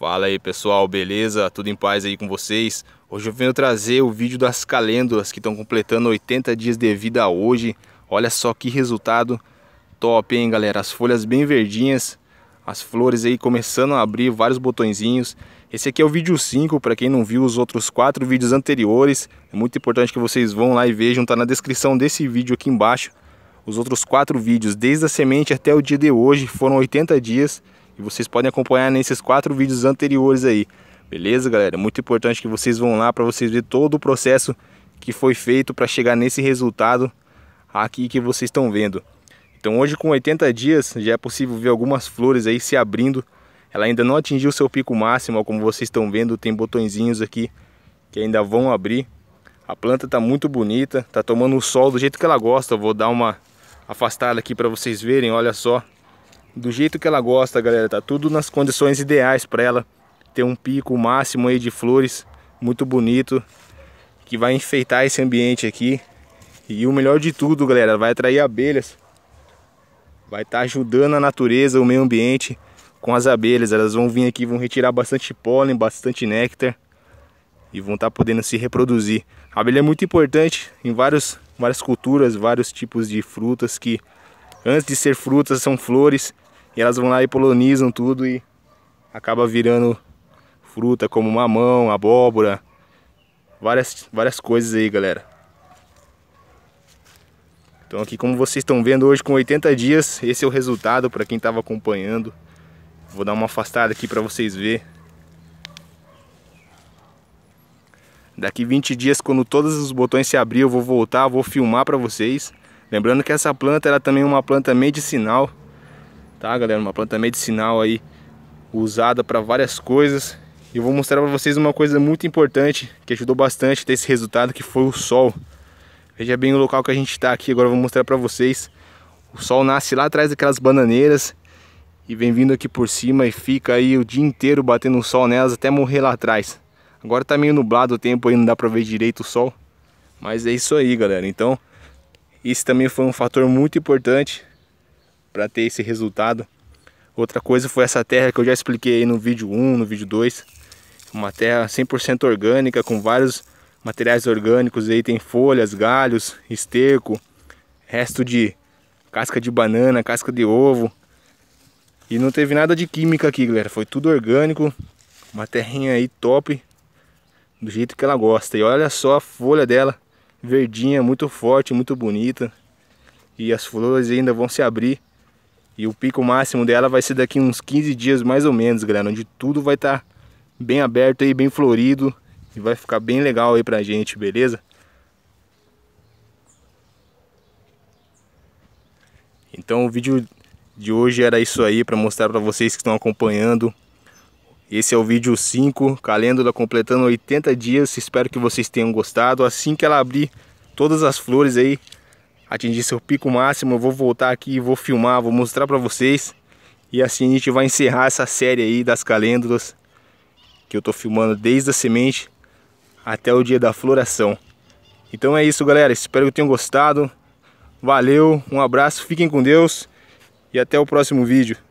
Fala aí pessoal, beleza? Tudo em paz aí com vocês? Hoje eu venho trazer o vídeo das calêndulas que estão completando 80 dias de vida hoje. Olha só que resultado top, hein galera? As folhas bem verdinhas, as flores aí começando a abrir, vários botõezinhos. Esse aqui é o vídeo 5, para quem não viu os outros 4 vídeos anteriores. É muito importante que vocês vão lá e vejam, tá na descrição desse vídeo aqui embaixo. Os outros 4 vídeos, desde a semente até o dia de hoje, foram 80 dias. E vocês podem acompanhar nesses quatro vídeos anteriores aí. Beleza, galera? Muito importante que vocês vão lá para vocês verem todo o processo que foi feito para chegar nesse resultado aqui que vocês estão vendo. Então hoje com 80 dias já é possível ver algumas flores aí se abrindo. Ela ainda não atingiu seu pico máximo, como vocês estão vendo, tem botõezinhos aqui que ainda vão abrir. A planta está muito bonita, está tomando o sol do jeito que ela gosta. Eu vou dar uma afastada aqui para vocês verem, olha só do jeito que ela gosta, galera. Tá tudo nas condições ideais para ela ter um pico máximo aí de flores, muito bonito, que vai enfeitar esse ambiente aqui. E o melhor de tudo, galera, vai atrair abelhas. Vai estar tá ajudando a natureza, o meio ambiente com as abelhas. Elas vão vir aqui, vão retirar bastante pólen, bastante néctar e vão estar tá podendo se reproduzir. A abelha é muito importante em vários, várias culturas, vários tipos de frutas que antes de ser frutas são flores e elas vão lá e polonizam tudo e acaba virando fruta como mamão, abóbora, várias, várias coisas aí, galera. Então aqui como vocês estão vendo hoje com 80 dias, esse é o resultado para quem estava acompanhando. Vou dar uma afastada aqui para vocês ver. Daqui 20 dias, quando todos os botões se abrir, eu vou voltar, vou filmar para vocês. Lembrando que essa planta era também é uma planta medicinal tá galera? Uma planta medicinal aí usada para várias coisas. E eu vou mostrar para vocês uma coisa muito importante que ajudou bastante a ter esse resultado que foi o sol. Veja bem o local que a gente está aqui, agora eu vou mostrar para vocês. O sol nasce lá atrás daquelas bananeiras e vem vindo aqui por cima e fica aí o dia inteiro batendo o sol nelas até morrer lá atrás. Agora tá meio nublado o tempo aí, não dá para ver direito o sol. Mas é isso aí, galera. Então, isso também foi um fator muito importante para ter esse resultado. Outra coisa foi essa terra que eu já expliquei no vídeo 1, no vídeo 2. Uma terra 100% orgânica com vários materiais orgânicos aí, tem folhas, galhos, esterco, resto de casca de banana, casca de ovo. E não teve nada de química aqui, galera. Foi tudo orgânico. Uma terrinha aí top. Do jeito que ela gosta. E olha só a folha dela. Verdinha, muito forte, muito bonita. E as flores ainda vão se abrir e o pico máximo dela vai ser daqui uns 15 dias mais ou menos, galera. Onde tudo vai estar tá bem aberto aí, bem florido. E vai ficar bem legal aí pra gente, beleza? Então o vídeo de hoje era isso aí para mostrar para vocês que estão acompanhando. Esse é o vídeo 5, Calêndula completando 80 dias. Espero que vocês tenham gostado. Assim que ela abrir todas as flores aí, atingir seu pico máximo, eu vou voltar aqui, vou filmar, vou mostrar para vocês. E assim a gente vai encerrar essa série aí das calêndulas que eu tô filmando desde a semente até o dia da floração. Então é isso, galera. Espero que tenham gostado. Valeu, um abraço, fiquem com Deus e até o próximo vídeo.